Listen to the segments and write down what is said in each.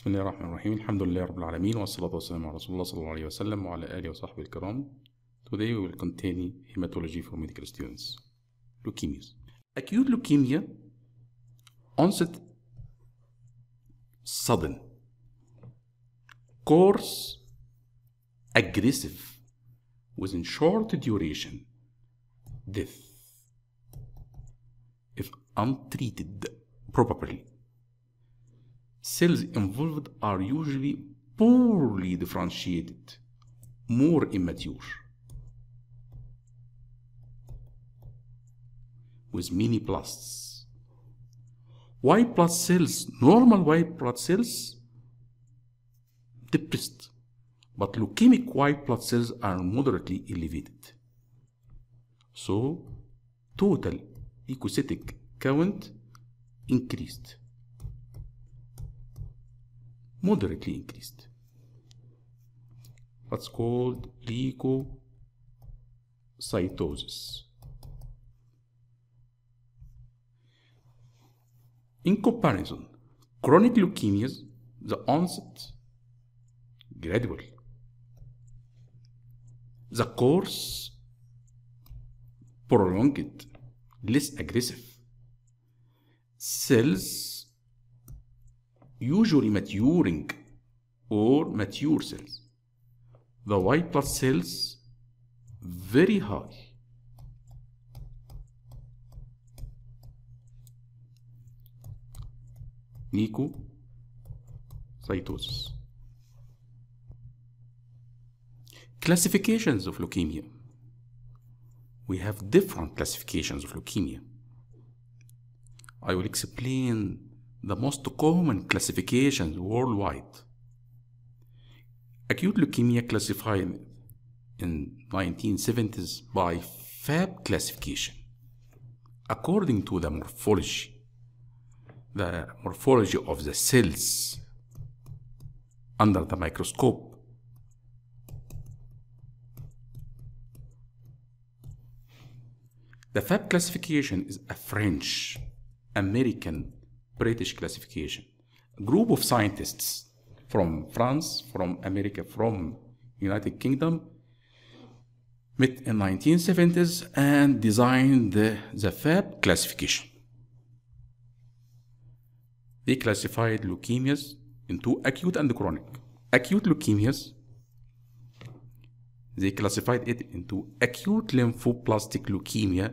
بسم الله الرحمن الرحيم الحمد لله رب العالمين والصلاة والسلام على رسول الله صلى الله عليه وسلم وعلى آله وصحبه الكرام Today we will continue hematology for medical students leukemias acute leukemia onset sudden course aggressive within short duration death if untreated properly cells involved are usually poorly differentiated, more immature, with many blasts. White blood cells, normal white blood cells, depressed, but leukemic white blood cells are moderately elevated. So, total leukocytic count increased moderately increased. What's called leukocytosis. In comparison, chronic leukemias, the onset gradual. The course prolonged, less aggressive. Cells usually maturing or mature cells. The white blood cells very high. Leukocytosis. Classifications of leukemia. We have different classifications of leukemia. I will explain the most common classifications worldwide. Acute leukemia classified in 1970s by FAB classification according to the morphology, the morphology of the cells under the microscope. The FAB classification is a French American British classification. A group of scientists from France, from America, from United Kingdom met in 1970s and designed the, the FAB classification. They classified leukemias into acute and chronic. Acute leukemias, they classified it into acute lymphoblastic leukemia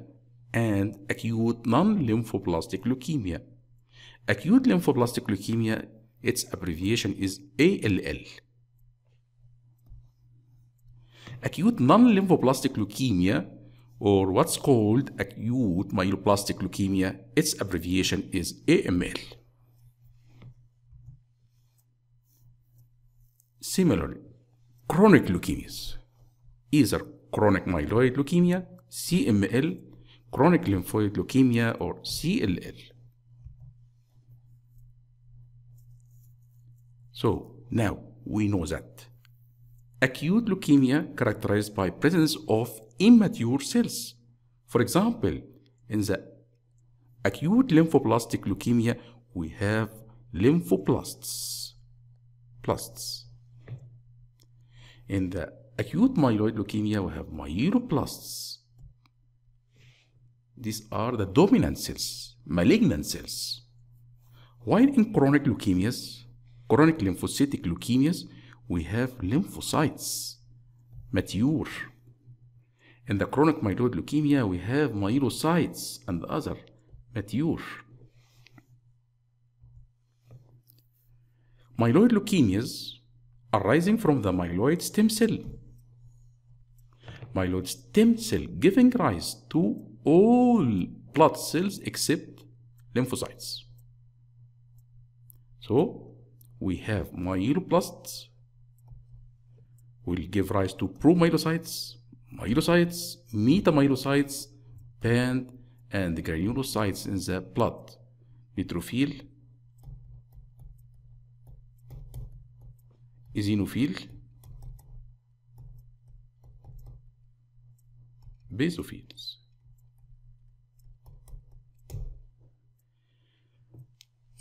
and acute non-lymphoblastic leukemia. Acute lymphoblastic leukemia, its abbreviation is ALL. Acute non-lymphoblastic leukemia or what's called acute myeloblastic leukemia, its abbreviation is AML. Similarly, chronic leukemias, either chronic myeloid leukemia, CML, chronic lymphoid leukemia, or CLL. So now we know that acute leukemia characterized by presence of immature cells. For example, in the acute lymphoblastic leukemia, we have lymphoblasts. Plasts. In the acute myeloid leukemia, we have myeloblasts. These are the dominant cells, malignant cells. While in chronic leukemias, Chronic lymphocytic leukemias, we have lymphocytes, mature. In the chronic myeloid leukemia, we have myelocytes and other mature. Myeloid leukemias arising from the myeloid stem cell. Myeloid stem cell giving rise to all blood cells except lymphocytes. So we have myeloblasts will give rise to promyelocytes, myelocytes, metamyelocytes, band, and granulocytes in the blood, neutrophil, eosinophil, basophils.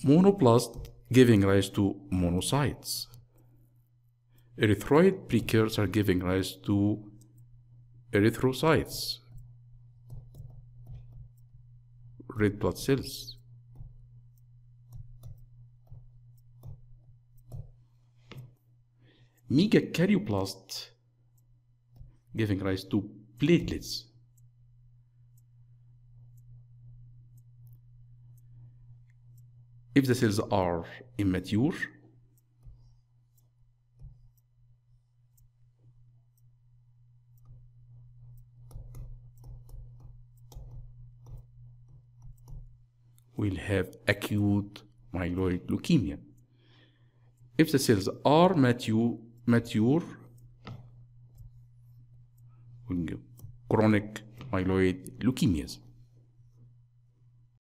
Monoplast giving rise to monocytes. Erythroid precursor giving rise to erythrocytes, red blood cells. Megakaryoplast giving rise to platelets. If the cells are immature, we will have acute myeloid leukemia. If the cells are mature, mature chronic myeloid leukemias.